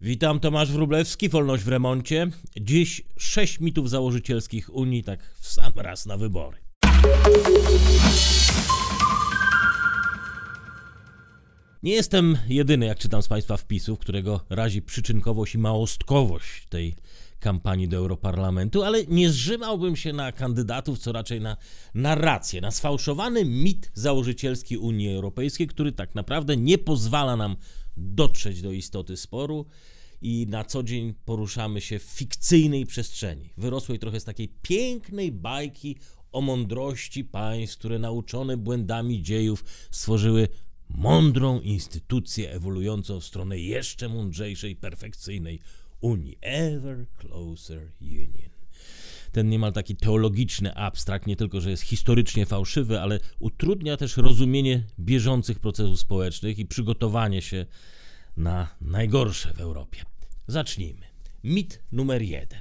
Witam, Tomasz Wróblewski, Wolność w Remoncie. Dziś sześć mitów założycielskich Unii, tak w sam raz na wybory. Nie jestem jedyny, jak czytam z Państwa wpisów, którego razi przyczynkowość i małostkowość tej kampanii do Europarlamentu, ale nie zrzymałbym się na kandydatów, co raczej na narrację, na sfałszowany mit założycielski Unii Europejskiej, który tak naprawdę nie pozwala nam dotrzeć do istoty sporu i na co dzień poruszamy się w fikcyjnej przestrzeni, wyrosłej trochę z takiej pięknej bajki o mądrości państw, które nauczone błędami dziejów stworzyły mądrą instytucję ewoluującą w stronę jeszcze mądrzejszej, perfekcyjnej Unii. Ever Closer Union ten niemal taki teologiczny abstrakt, nie tylko, że jest historycznie fałszywy, ale utrudnia też rozumienie bieżących procesów społecznych i przygotowanie się na najgorsze w Europie. Zacznijmy. Mit numer jeden.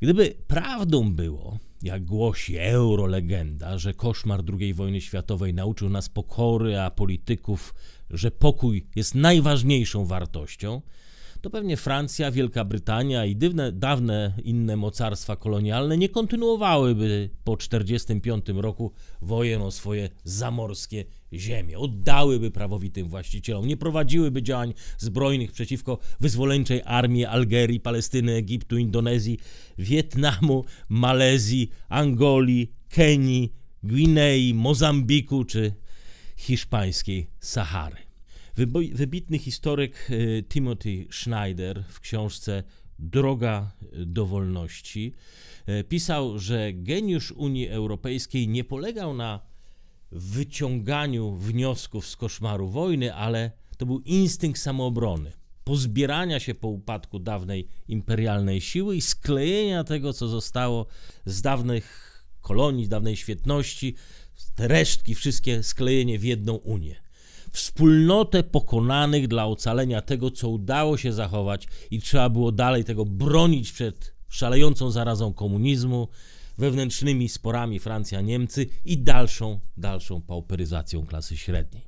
Gdyby prawdą było, jak głosi eurolegenda, że koszmar II wojny światowej nauczył nas pokory, a polityków, że pokój jest najważniejszą wartością, to pewnie Francja, Wielka Brytania i dywne, dawne inne mocarstwa kolonialne nie kontynuowałyby po 1945 roku wojen o swoje zamorskie ziemie, oddałyby prawowitym właścicielom, nie prowadziłyby działań zbrojnych przeciwko wyzwoleńczej armii Algerii, Palestyny, Egiptu, Indonezji, Wietnamu, Malezji, Angolii, Kenii, Gwinei, Mozambiku czy hiszpańskiej Sahary. Wybitny historyk y, Timothy Schneider w książce Droga y, do wolności y, pisał, że geniusz Unii Europejskiej nie polegał na wyciąganiu wniosków z koszmaru wojny, ale to był instynkt samoobrony, pozbierania się po upadku dawnej imperialnej siły i sklejenia tego, co zostało z dawnych kolonii, z dawnej świetności, te resztki, wszystkie sklejenie w jedną Unię wspólnotę pokonanych dla ocalenia tego, co udało się zachować i trzeba było dalej tego bronić przed szalejącą zarazą komunizmu, wewnętrznymi sporami Francja-Niemcy i dalszą, dalszą pauperyzacją klasy średniej.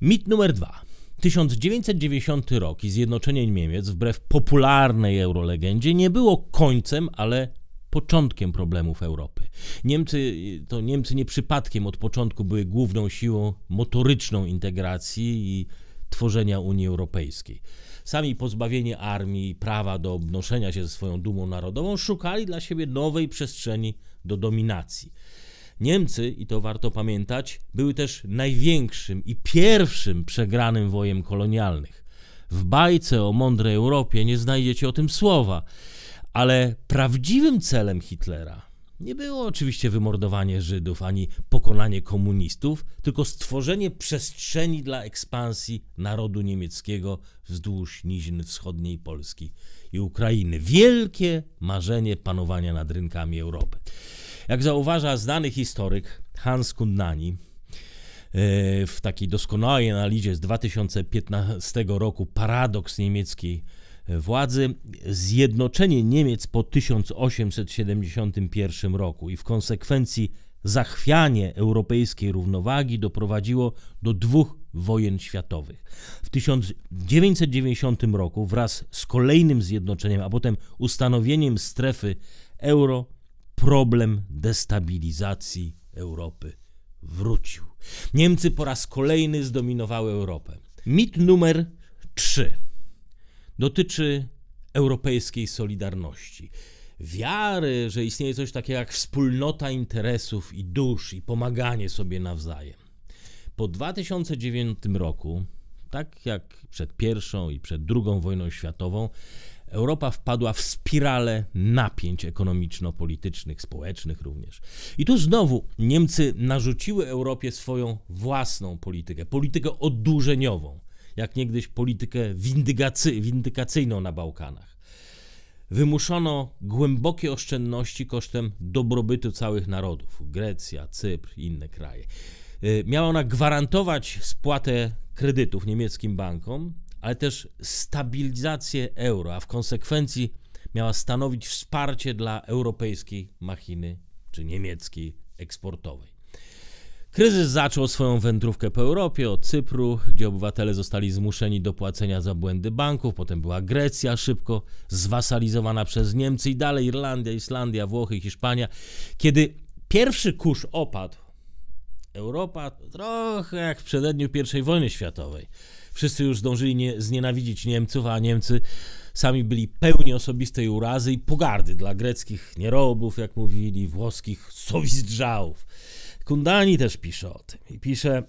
Mit numer dwa. 1990 rok i zjednoczenie Niemiec, wbrew popularnej eurolegendzie, nie było końcem, ale początkiem problemów Europy. Niemcy, to Niemcy nie przypadkiem od początku były główną siłą motoryczną integracji i tworzenia Unii Europejskiej. Sami pozbawieni armii prawa do obnoszenia się ze swoją dumą narodową szukali dla siebie nowej przestrzeni do dominacji. Niemcy, i to warto pamiętać, były też największym i pierwszym przegranym wojen kolonialnych. W bajce o mądrej Europie nie znajdziecie o tym słowa. Ale prawdziwym celem Hitlera nie było oczywiście wymordowanie Żydów ani pokonanie komunistów, tylko stworzenie przestrzeni dla ekspansji narodu niemieckiego wzdłuż nizin wschodniej Polski i Ukrainy. Wielkie marzenie panowania nad rynkami Europy. Jak zauważa znany historyk Hans Kundnani, e, w takiej doskonałej analizie z 2015 roku paradoks niemieckiej władzy, zjednoczenie Niemiec po 1871 roku i w konsekwencji zachwianie europejskiej równowagi doprowadziło do dwóch wojen światowych. W 1990 roku wraz z kolejnym zjednoczeniem, a potem ustanowieniem strefy euro, problem destabilizacji Europy wrócił. Niemcy po raz kolejny zdominowały Europę. Mit numer 3 dotyczy europejskiej solidarności. Wiary, że istnieje coś takiego jak wspólnota interesów i dusz i pomaganie sobie nawzajem. Po 2009 roku, tak jak przed pierwszą i przed drugą wojną światową, Europa wpadła w spirale napięć ekonomiczno-politycznych, społecznych również. I tu znowu Niemcy narzuciły Europie swoją własną politykę, politykę oddłużeniową jak niegdyś politykę windykacy, windykacyjną na Bałkanach. Wymuszono głębokie oszczędności kosztem dobrobytu całych narodów Grecja, Cypr i inne kraje. Y, miała ona gwarantować spłatę kredytów niemieckim bankom, ale też stabilizację euro, a w konsekwencji miała stanowić wsparcie dla europejskiej machiny czy niemieckiej eksportowej. Kryzys zaczął swoją wędrówkę po Europie, od Cypru, gdzie obywatele zostali zmuszeni do płacenia za błędy banków, potem była Grecja szybko zwasalizowana przez Niemcy i dalej Irlandia, Islandia, Włochy, Hiszpania. Kiedy pierwszy kurz opadł, Europa trochę jak w przededniu I wojny światowej. Wszyscy już zdążyli nie, znienawidzić Niemców, a Niemcy sami byli pełni osobistej urazy i pogardy dla greckich nierobów, jak mówili, włoskich sowizdrzałów. Kundani też pisze o tym i pisze,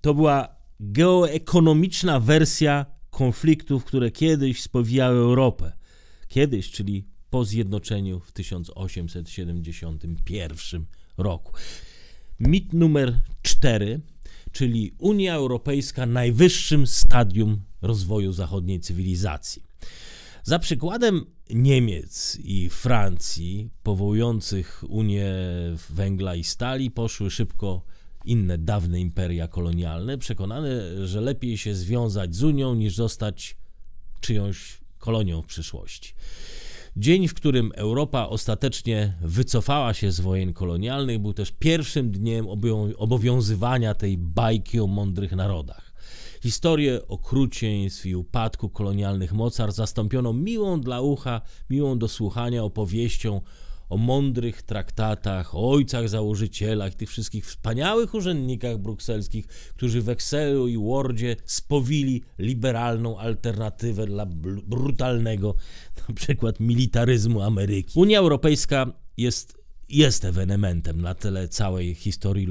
to była geoekonomiczna wersja konfliktów, które kiedyś spowijały Europę. Kiedyś, czyli po zjednoczeniu w 1871 roku. Mit numer 4, czyli Unia Europejska najwyższym stadium rozwoju zachodniej cywilizacji. Za przykładem Niemiec i Francji powołujących Unię Węgla i Stali poszły szybko inne dawne imperia kolonialne, przekonane, że lepiej się związać z Unią niż zostać czyjąś kolonią w przyszłości. Dzień, w którym Europa ostatecznie wycofała się z wojen kolonialnych, był też pierwszym dniem obowiązywania tej bajki o mądrych narodach. Historię okrucieństw i upadku kolonialnych mocarstw zastąpiono miłą dla ucha, miłą do słuchania opowieścią o mądrych traktatach, o ojcach założycielach, tych wszystkich wspaniałych urzędnikach brukselskich, którzy w Excelu i Wordzie spowili liberalną alternatywę dla brutalnego na przykład militaryzmu Ameryki. Unia Europejska jest jest ewenementem na tle całej historii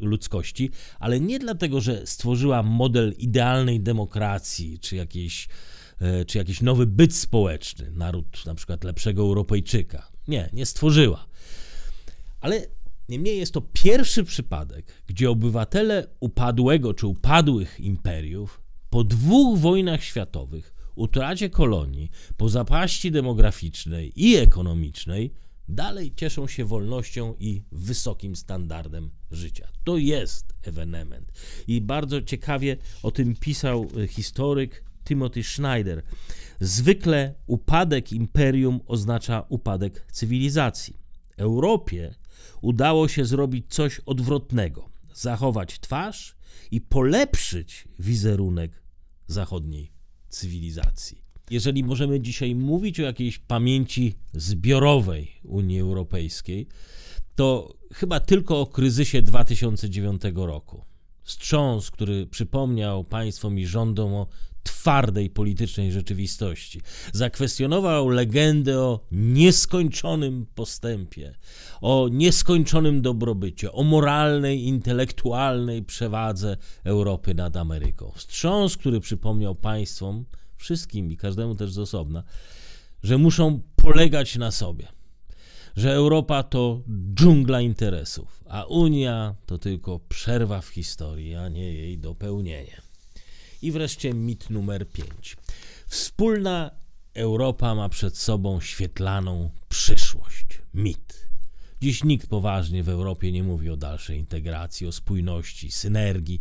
ludzkości, ale nie dlatego, że stworzyła model idealnej demokracji czy jakiejś e, czy jakiś nowy byt społeczny, naród na przykład lepszego Europejczyka. Nie, nie stworzyła. Ale niemniej jest to pierwszy przypadek, gdzie obywatele upadłego czy upadłych imperiów po dwóch wojnach światowych, utracie kolonii, po zapaści demograficznej i ekonomicznej dalej cieszą się wolnością i wysokim standardem życia. To jest ewenement. I bardzo ciekawie o tym pisał e, historyk Timothy Schneider. Zwykle upadek imperium oznacza upadek cywilizacji. Europie udało się zrobić coś odwrotnego zachować twarz i polepszyć wizerunek zachodniej cywilizacji jeżeli możemy dzisiaj mówić o jakiejś pamięci zbiorowej Unii Europejskiej, to chyba tylko o kryzysie 2009 roku. Strząs, który przypomniał państwom i rządom o twardej politycznej rzeczywistości. Zakwestionował legendę o nieskończonym postępie, o nieskończonym dobrobycie, o moralnej, intelektualnej przewadze Europy nad Ameryką. Wstrząs, który przypomniał państwom, wszystkim i każdemu też z osobna, że muszą polegać na sobie. Że Europa to dżungla interesów, a Unia to tylko przerwa w historii, a nie jej dopełnienie. I wreszcie mit numer 5. Wspólna Europa ma przed sobą świetlaną przyszłość. Mit. Dziś nikt poważnie w Europie nie mówi o dalszej integracji, o spójności, synergii.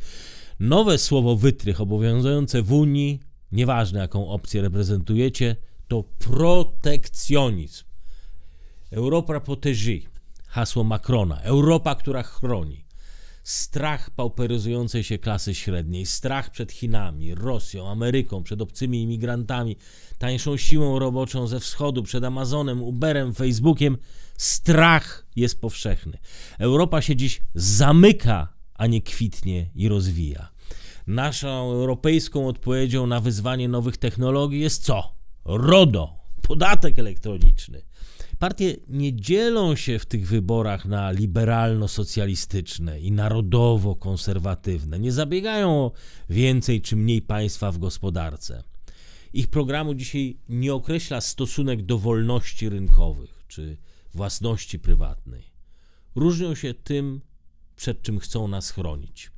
Nowe słowo wytrych obowiązujące w Unii nieważne jaką opcję reprezentujecie, to protekcjonizm. Europa potęży, hasło Macrona, Europa, która chroni. Strach pauperyzującej się klasy średniej, strach przed Chinami, Rosją, Ameryką, przed obcymi imigrantami, tańszą siłą roboczą ze wschodu, przed Amazonem, Uberem, Facebookiem. Strach jest powszechny. Europa się dziś zamyka, a nie kwitnie i rozwija naszą europejską odpowiedzią na wyzwanie nowych technologii jest co? RODO, podatek elektroniczny. Partie nie dzielą się w tych wyborach na liberalno-socjalistyczne i narodowo-konserwatywne. Nie zabiegają o więcej czy mniej państwa w gospodarce. Ich programu dzisiaj nie określa stosunek do wolności rynkowych czy własności prywatnej. Różnią się tym, przed czym chcą nas chronić.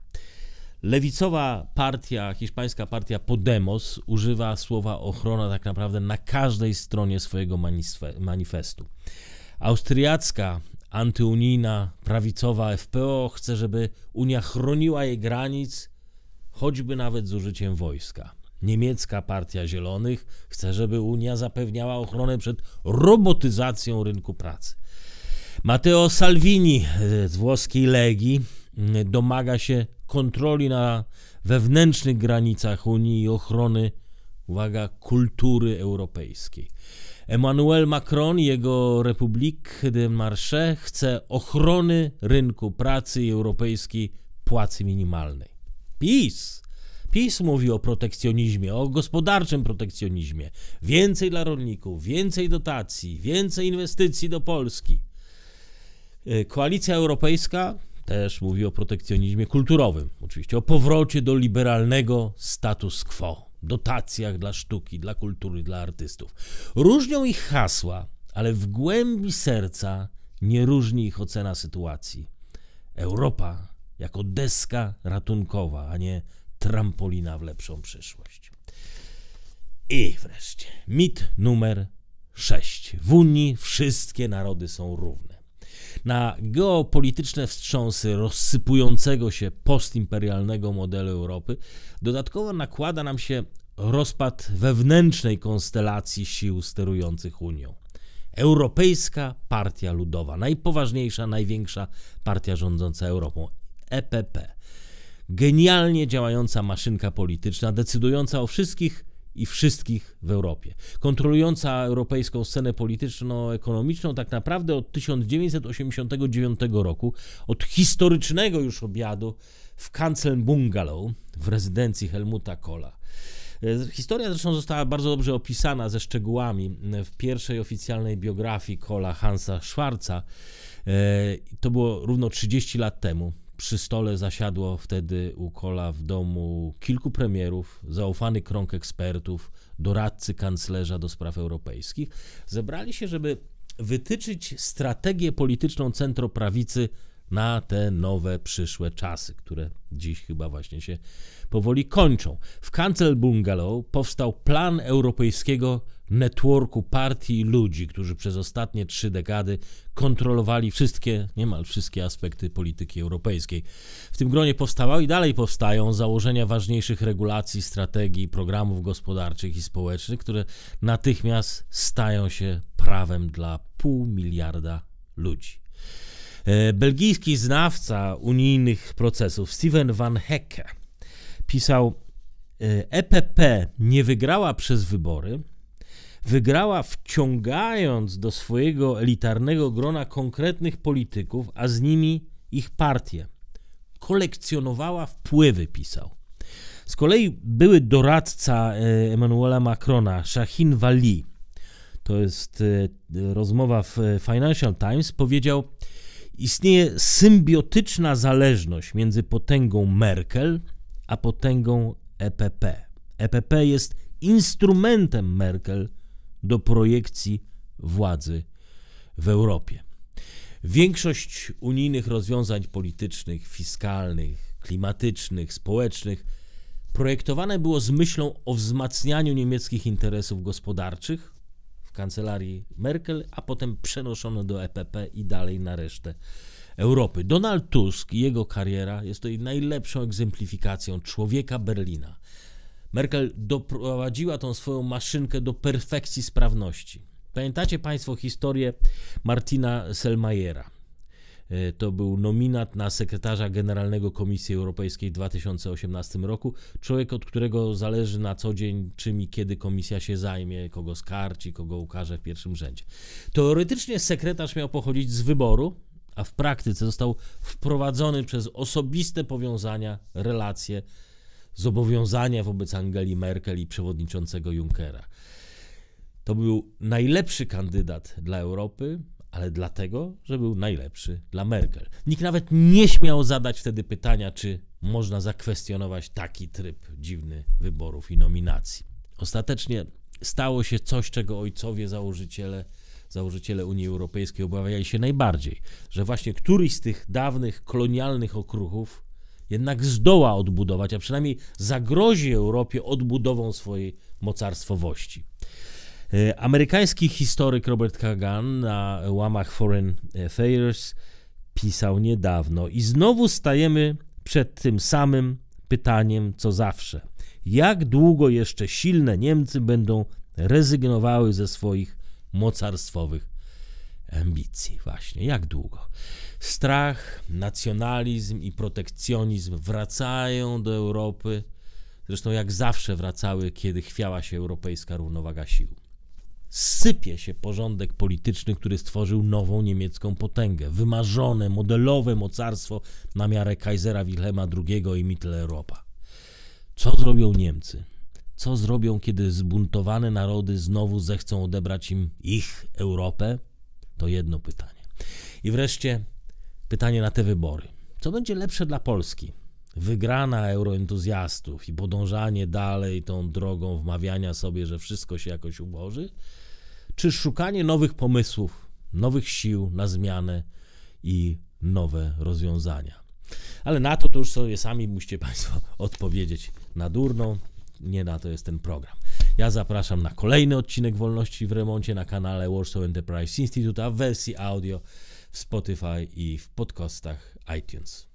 Lewicowa partia, hiszpańska partia Podemos używa słowa ochrona tak naprawdę na każdej stronie swojego manifestu. Austriacka antyunijna prawicowa FPO chce, żeby Unia chroniła jej granic, choćby nawet z użyciem wojska. Niemiecka Partia Zielonych chce, żeby Unia zapewniała ochronę przed robotyzacją rynku pracy. Matteo Salvini z włoskiej Legii domaga się kontroli na wewnętrznych granicach Unii i ochrony, uwaga, kultury europejskiej. Emmanuel Macron i jego Republique de Marche chce ochrony rynku pracy i europejskiej płacy minimalnej. PiS! PiS mówi o protekcjonizmie, o gospodarczym protekcjonizmie. Więcej dla rolników, więcej dotacji, więcej inwestycji do Polski. E, Koalicja Europejska też mówi o protekcjonizmie kulturowym, oczywiście o powrocie do liberalnego status quo, dotacjach dla sztuki, dla kultury, dla artystów. Różnią ich hasła, ale w głębi serca nie różni ich ocena sytuacji. Europa jako deska ratunkowa, a nie trampolina w lepszą przyszłość. I wreszcie mit numer 6. W Unii wszystkie narody są równe na geopolityczne wstrząsy rozsypującego się postimperialnego modelu Europy, dodatkowo nakłada nam się rozpad wewnętrznej konstelacji sił sterujących Unią. Europejska Partia Ludowa, najpoważniejsza, największa partia rządząca Europą, EPP. Genialnie działająca maszynka polityczna, decydująca o wszystkich i wszystkich w Europie. Kontrolująca europejską scenę polityczno-ekonomiczną tak naprawdę od 1989 roku, od historycznego już obiadu w Kancel Bungalow w rezydencji Helmuta Kohla. E, historia zresztą została bardzo dobrze opisana ze szczegółami e, w pierwszej oficjalnej biografii Kohla Hansa Schwarza. E, to było równo 30 lat temu przy stole zasiadło wtedy u Kola w domu kilku premierów, zaufany krąg ekspertów, doradcy kanclerza do spraw europejskich. Zebrali się, żeby wytyczyć strategię polityczną centroprawicy na te nowe przyszłe czasy, które dziś chyba właśnie się powoli kończą. W Kancel Bungalow powstał plan europejskiego networku partii i ludzi, którzy przez ostatnie trzy dekady kontrolowali wszystkie, niemal wszystkie aspekty polityki europejskiej. W tym gronie powstawały i dalej powstają założenia ważniejszych regulacji, strategii, programów gospodarczych i społecznych, które natychmiast stają się prawem dla pół miliarda ludzi. E, belgijski znawca unijnych procesów Steven van Hecke pisał: EPP e nie wygrała przez wybory, wygrała wciągając do swojego elitarnego grona konkretnych polityków, a z nimi ich partie. Kolekcjonowała wpływy, pisał. Z kolei były doradca e, Emmanuela Macrona, Shahin Wali, to jest e, rozmowa w e, Financial Times, powiedział: Istnieje symbiotyczna zależność między potęgą Merkel a potęgą EPP. EPP jest instrumentem Merkel do projekcji władzy w Europie. Większość unijnych rozwiązań politycznych, fiskalnych, klimatycznych, społecznych projektowane było z myślą o wzmacnianiu niemieckich interesów gospodarczych w kancelarii Merkel, a potem przenoszone do EPP i dalej na resztę Europy. Donald Tusk i jego kariera jest tutaj najlepszą egzemplifikacją człowieka Berlina, Merkel doprowadziła tą swoją maszynkę do perfekcji sprawności. Pamiętacie Państwo historię Martina Selmayera. E, to był nominat na sekretarza generalnego Komisji Europejskiej w 2018 roku. Człowiek, od którego zależy na co dzień, czym i kiedy komisja się zajmie, kogo skarci, kogo ukaże w pierwszym rzędzie. Teoretycznie sekretarz miał pochodzić z wyboru, a w praktyce został wprowadzony przez osobiste powiązania, relacje zobowiązania wobec Angeli Merkel i przewodniczącego Junckera. To był najlepszy kandydat dla Europy, ale dlatego, że był najlepszy dla Merkel. Nikt nawet nie śmiał zadać wtedy pytania, czy można zakwestionować taki tryb dziwny wyborów i nominacji. Ostatecznie stało się coś, czego ojcowie założyciele, założyciele Unii Europejskiej obawiali się najbardziej, że właśnie któryś z tych dawnych kolonialnych okruchów jednak zdoła odbudować, a przynajmniej zagrozi Europie odbudową swojej mocarstwowości. E, amerykański historyk Robert Kagan na łamach Foreign Affairs pisał niedawno i znowu stajemy przed tym samym pytaniem co zawsze. Jak długo jeszcze silne Niemcy będą rezygnowały ze swoich mocarstwowych ambicji. Właśnie, jak długo? Strach, nacjonalizm i protekcjonizm wracają do Europy, zresztą jak zawsze wracały, kiedy chwiała się europejska równowaga sił. Sypie się porządek polityczny, który stworzył nową niemiecką potęgę, wymarzone, modelowe mocarstwo na miarę Kaisera Wilhelma II i Mitteleuropa. Co zrobią Niemcy? Co zrobią, kiedy zbuntowane narody znowu zechcą odebrać im ich Europę? To jedno pytanie. I wreszcie pytanie na te wybory. Co będzie lepsze dla Polski? Wygrana euroentuzjastów i podążanie dalej tą drogą wmawiania sobie, że wszystko się jakoś ułoży? Czy szukanie nowych pomysłów, nowych sił na zmianę i nowe rozwiązania? Ale na to to już sobie sami musicie Państwo odpowiedzieć na durną. Nie na to jest ten program. Ja zapraszam na kolejny odcinek Wolności w Remoncie na kanale Warsaw Enterprise Institute, a w wersji audio w Spotify i w podcastach iTunes.